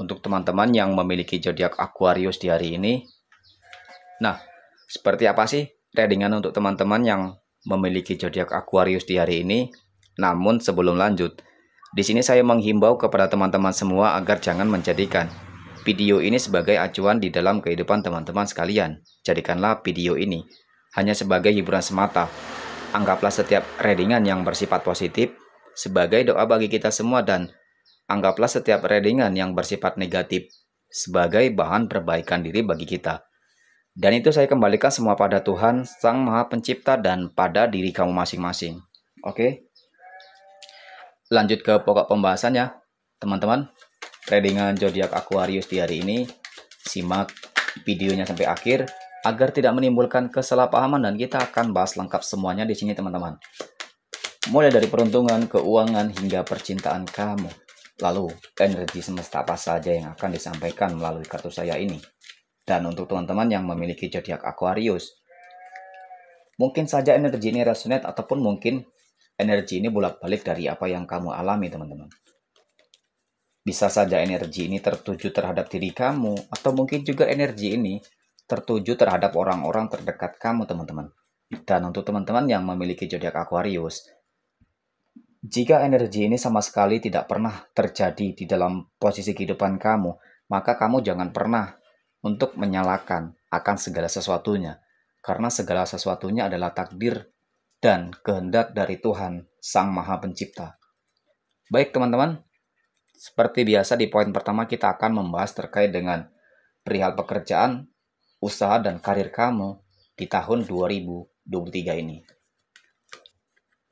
untuk teman-teman yang memiliki zodiak Aquarius di hari ini. Nah, seperti apa sih readingan untuk teman-teman yang memiliki zodiak Aquarius di hari ini? Namun sebelum lanjut, di sini saya menghimbau kepada teman-teman semua agar jangan menjadikan video ini sebagai acuan di dalam kehidupan teman-teman sekalian. Jadikanlah video ini hanya sebagai hiburan semata. Anggaplah setiap readingan yang bersifat positif sebagai doa bagi kita semua dan Anggaplah setiap readingan yang bersifat negatif sebagai bahan perbaikan diri bagi kita. Dan itu saya kembalikan semua pada Tuhan, Sang Maha Pencipta dan pada diri kamu masing-masing. Oke. Lanjut ke pokok pembahasannya, teman-teman. Readingan zodiak Aquarius di hari ini simak videonya sampai akhir agar tidak menimbulkan kesalahpahaman dan kita akan bahas lengkap semuanya di sini teman-teman. Mulai dari peruntungan, keuangan hingga percintaan kamu. Lalu, energi semesta apa saja yang akan disampaikan melalui kartu saya ini? Dan untuk teman-teman yang memiliki zodiak Aquarius, mungkin saja energi ini resonate ataupun mungkin energi ini bolak-balik dari apa yang kamu alami, teman-teman. Bisa saja energi ini tertuju terhadap diri kamu, atau mungkin juga energi ini tertuju terhadap orang-orang terdekat kamu, teman-teman. Dan untuk teman-teman yang memiliki zodiak Aquarius, jika energi ini sama sekali tidak pernah terjadi di dalam posisi kehidupan kamu, maka kamu jangan pernah untuk menyalahkan akan segala sesuatunya, karena segala sesuatunya adalah takdir dan kehendak dari Tuhan Sang Maha Pencipta. Baik, teman-teman, seperti biasa di poin pertama kita akan membahas terkait dengan perihal pekerjaan, usaha, dan karir kamu di tahun 2023 ini.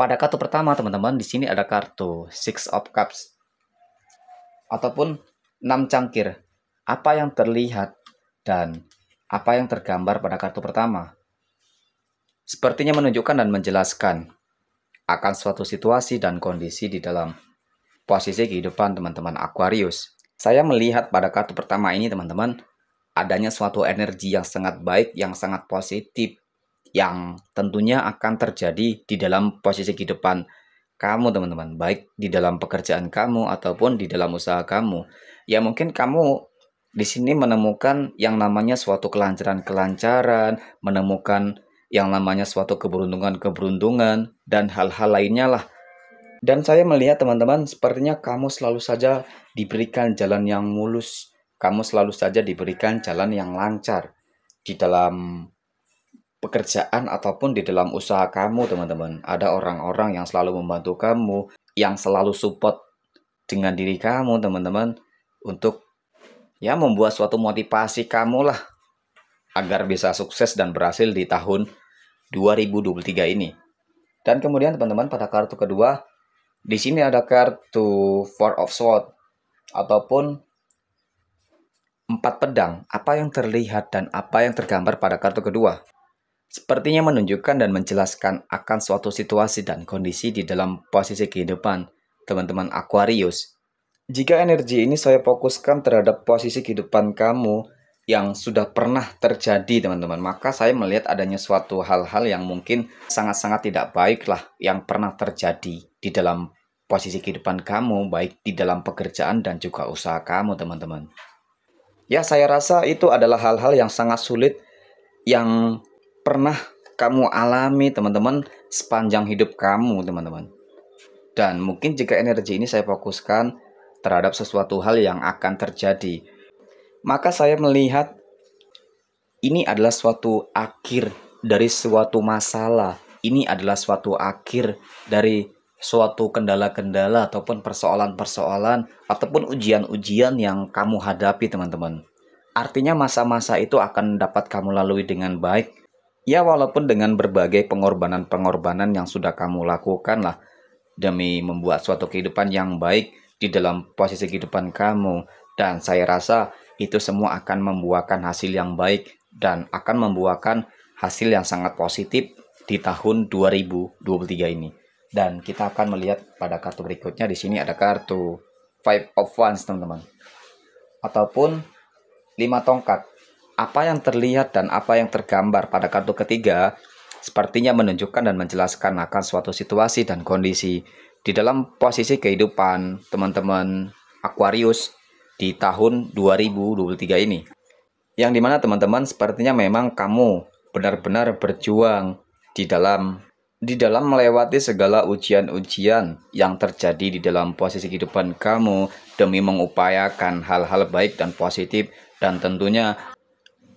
Pada kartu pertama, teman-teman, di sini ada kartu Six of Cups ataupun 6 cangkir. Apa yang terlihat dan apa yang tergambar pada kartu pertama? Sepertinya menunjukkan dan menjelaskan akan suatu situasi dan kondisi di dalam posisi kehidupan teman-teman Aquarius. Saya melihat pada kartu pertama ini teman-teman adanya suatu energi yang sangat baik, yang sangat positif, yang tentunya akan terjadi di dalam posisi kehidupan kamu teman-teman baik di dalam pekerjaan kamu ataupun di dalam usaha kamu ya mungkin kamu di sini menemukan yang namanya suatu kelancaran-kelancaran menemukan yang namanya suatu keberuntungan-keberuntungan dan hal-hal lainnya lah dan saya melihat teman-teman sepertinya kamu selalu saja diberikan jalan yang mulus kamu selalu saja diberikan jalan yang lancar di dalam pekerjaan ataupun di dalam usaha kamu, teman-teman. Ada orang-orang yang selalu membantu kamu, yang selalu support dengan diri kamu, teman-teman, untuk ya membuat suatu motivasi kamu lah agar bisa sukses dan berhasil di tahun 2023 ini. Dan kemudian teman-teman pada kartu kedua, di sini ada kartu Four of Swords ataupun empat pedang, apa yang terlihat dan apa yang tergambar pada kartu kedua sepertinya menunjukkan dan menjelaskan akan suatu situasi dan kondisi di dalam posisi kehidupan teman-teman Aquarius. Jika energi ini saya fokuskan terhadap posisi kehidupan kamu yang sudah pernah terjadi teman-teman, maka saya melihat adanya suatu hal-hal yang mungkin sangat-sangat tidak baik lah yang pernah terjadi di dalam posisi kehidupan kamu, baik di dalam pekerjaan dan juga usaha kamu teman-teman. Ya saya rasa itu adalah hal-hal yang sangat sulit yang pernah kamu alami teman-teman sepanjang hidup kamu teman-teman. Dan mungkin jika energi ini saya fokuskan terhadap sesuatu hal yang akan terjadi, maka saya melihat ini adalah suatu akhir dari suatu masalah. Ini adalah suatu akhir dari suatu kendala-kendala ataupun persoalan-persoalan ataupun ujian-ujian yang kamu hadapi teman-teman. Artinya masa-masa itu akan dapat kamu lalui dengan baik Ya walaupun dengan berbagai pengorbanan-pengorbanan yang sudah kamu lakukan lah demi membuat suatu kehidupan yang baik di dalam posisi kehidupan kamu dan saya rasa itu semua akan membuahkan hasil yang baik dan akan membuahkan hasil yang sangat positif di tahun 2023 ini. Dan kita akan melihat pada kartu berikutnya di sini ada kartu Five of Wands teman-teman. Ataupun lima tongkat apa yang terlihat dan apa yang tergambar pada kartu ketiga sepertinya menunjukkan dan menjelaskan akan suatu situasi dan kondisi di dalam posisi kehidupan teman-teman Aquarius di tahun 2023 ini. Yang dimana teman-teman sepertinya memang kamu benar-benar berjuang di dalam di dalam melewati segala ujian-ujian yang terjadi di dalam posisi kehidupan kamu demi mengupayakan hal-hal baik dan positif dan tentunya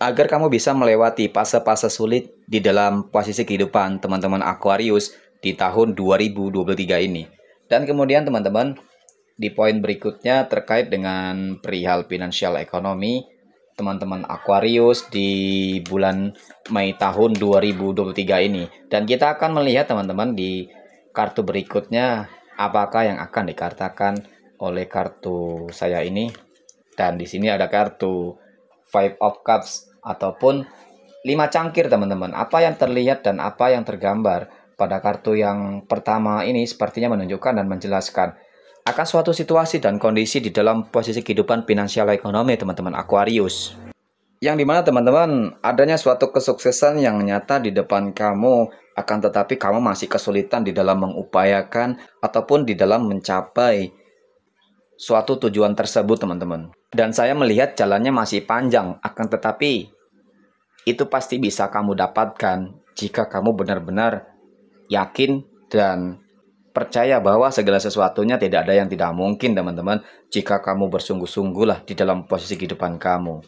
agar kamu bisa melewati fase-fase sulit di dalam posisi kehidupan teman-teman Aquarius di tahun 2023 ini. Dan kemudian teman-teman, di poin berikutnya terkait dengan perihal finansial ekonomi teman-teman Aquarius di bulan Mei tahun 2023 ini. Dan kita akan melihat teman-teman di kartu berikutnya apakah yang akan dikartakan oleh kartu saya ini. Dan di sini ada kartu five of cups ataupun lima cangkir teman-teman. Apa yang terlihat dan apa yang tergambar pada kartu yang pertama ini sepertinya menunjukkan dan menjelaskan akan suatu situasi dan kondisi di dalam posisi kehidupan finansial ekonomi teman-teman Aquarius. Yang dimana teman-teman adanya suatu kesuksesan yang nyata di depan kamu akan tetapi kamu masih kesulitan di dalam mengupayakan ataupun di dalam mencapai suatu tujuan tersebut, teman-teman. Dan saya melihat jalannya masih panjang, akan tetapi itu pasti bisa kamu dapatkan jika kamu benar-benar yakin dan percaya bahwa segala sesuatunya tidak ada yang tidak mungkin, teman-teman, jika kamu bersungguh sungguh lah di dalam posisi kehidupan kamu.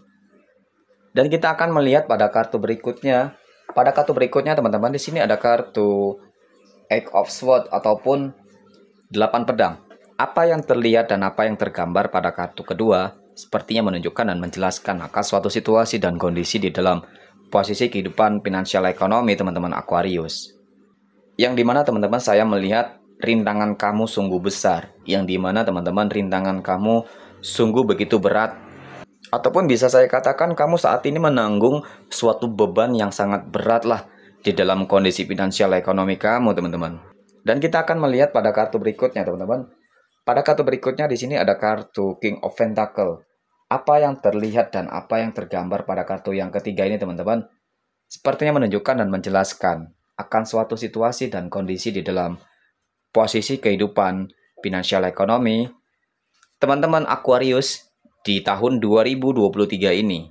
Dan kita akan melihat pada kartu berikutnya. Pada kartu berikutnya, teman-teman, di sini ada kartu Eight of Sword ataupun 8 pedang. Apa yang terlihat dan apa yang tergambar pada kartu kedua sepertinya menunjukkan dan menjelaskan akan suatu situasi dan kondisi di dalam posisi kehidupan finansial ekonomi teman-teman Aquarius. Yang dimana teman-teman saya melihat rintangan kamu sungguh besar, yang dimana teman-teman rintangan kamu sungguh begitu berat ataupun bisa saya katakan kamu saat ini menanggung suatu beban yang sangat berat lah di dalam kondisi finansial ekonomi kamu teman-teman. Dan kita akan melihat pada kartu berikutnya teman-teman. Pada kartu berikutnya di sini ada kartu King of Pentacle. Apa yang terlihat dan apa yang tergambar pada kartu yang ketiga ini teman-teman? Sepertinya menunjukkan dan menjelaskan akan suatu situasi dan kondisi di dalam posisi kehidupan finansial ekonomi teman-teman Aquarius di tahun 2023 ini.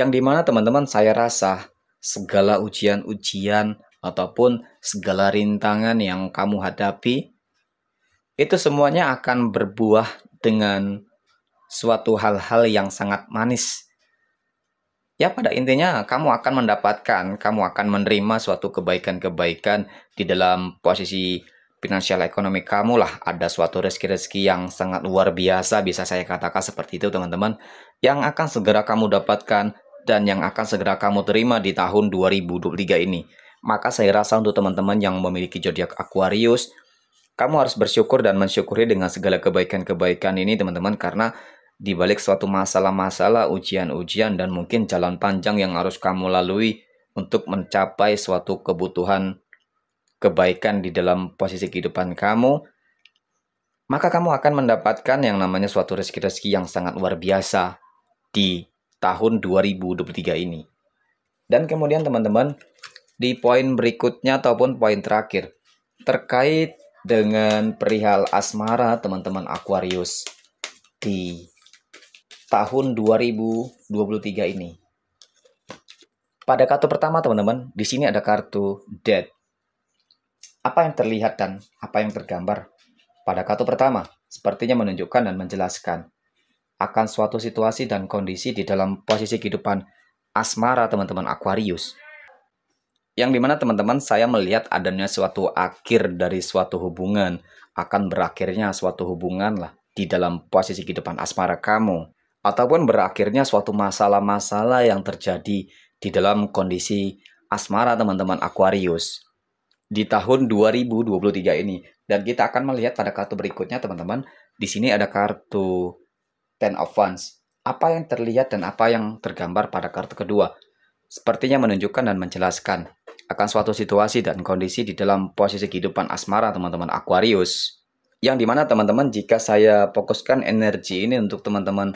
Yang dimana teman-teman saya rasa segala ujian-ujian ataupun segala rintangan yang kamu hadapi itu semuanya akan berbuah dengan suatu hal-hal yang sangat manis. Ya pada intinya kamu akan mendapatkan, kamu akan menerima suatu kebaikan-kebaikan di dalam posisi finansial ekonomi kamu lah. Ada suatu rezeki-rezeki yang sangat luar biasa bisa saya katakan seperti itu teman-teman. Yang akan segera kamu dapatkan dan yang akan segera kamu terima di tahun 2023 ini. Maka saya rasa untuk teman-teman yang memiliki zodiak Aquarius, kamu harus bersyukur dan mensyukuri dengan segala kebaikan-kebaikan ini teman-teman karena di balik suatu masalah-masalah, ujian-ujian dan mungkin jalan panjang yang harus kamu lalui untuk mencapai suatu kebutuhan kebaikan di dalam posisi kehidupan kamu, maka kamu akan mendapatkan yang namanya suatu rezeki-rezeki yang sangat luar biasa di tahun 2023 ini. Dan kemudian teman-teman, di poin berikutnya ataupun poin terakhir terkait dengan perihal asmara teman-teman Aquarius di tahun 2023 ini. Pada kartu pertama teman-teman, di sini ada kartu Dead. Apa yang terlihat dan apa yang tergambar pada kartu pertama sepertinya menunjukkan dan menjelaskan akan suatu situasi dan kondisi di dalam posisi kehidupan asmara teman-teman Aquarius yang dimana teman-teman saya melihat adanya suatu akhir dari suatu hubungan akan berakhirnya suatu hubungan lah di dalam posisi kehidupan asmara kamu ataupun berakhirnya suatu masalah-masalah yang terjadi di dalam kondisi asmara teman-teman Aquarius di tahun 2023 ini dan kita akan melihat pada kartu berikutnya teman-teman di sini ada kartu Ten of Wands apa yang terlihat dan apa yang tergambar pada kartu kedua sepertinya menunjukkan dan menjelaskan akan suatu situasi dan kondisi di dalam posisi kehidupan asmara teman-teman Aquarius. Yang dimana teman-teman jika saya fokuskan energi ini untuk teman-teman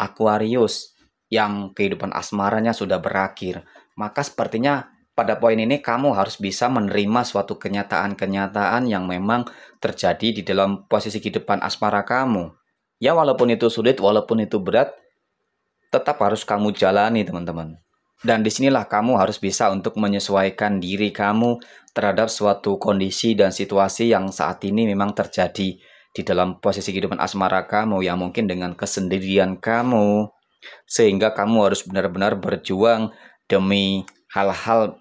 Aquarius yang kehidupan asmaranya sudah berakhir, maka sepertinya pada poin ini kamu harus bisa menerima suatu kenyataan-kenyataan yang memang terjadi di dalam posisi kehidupan asmara kamu. Ya walaupun itu sulit, walaupun itu berat, tetap harus kamu jalani teman-teman. Dan disinilah kamu harus bisa untuk menyesuaikan diri kamu terhadap suatu kondisi dan situasi yang saat ini memang terjadi di dalam posisi kehidupan asmara kamu yang mungkin dengan kesendirian kamu. Sehingga kamu harus benar-benar berjuang demi hal-hal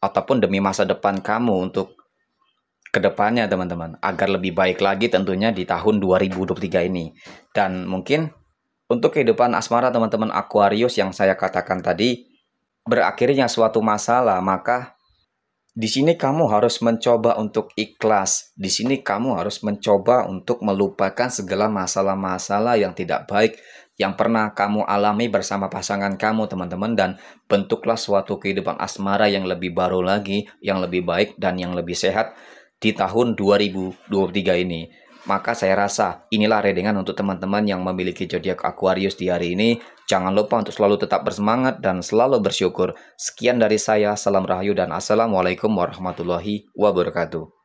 ataupun demi masa depan kamu untuk kedepannya teman-teman. Agar lebih baik lagi tentunya di tahun 2023 ini. Dan mungkin untuk kehidupan asmara teman-teman Aquarius yang saya katakan tadi, berakhirnya suatu masalah, maka di sini kamu harus mencoba untuk ikhlas. Di sini kamu harus mencoba untuk melupakan segala masalah-masalah yang tidak baik yang pernah kamu alami bersama pasangan kamu, teman-teman, dan bentuklah suatu kehidupan asmara yang lebih baru lagi, yang lebih baik, dan yang lebih sehat di tahun 2023 ini. Maka saya rasa inilah readingan untuk teman-teman yang memiliki zodiak Aquarius di hari ini. Jangan lupa untuk selalu tetap bersemangat dan selalu bersyukur. Sekian dari saya, salam rahayu dan assalamualaikum warahmatullahi wabarakatuh.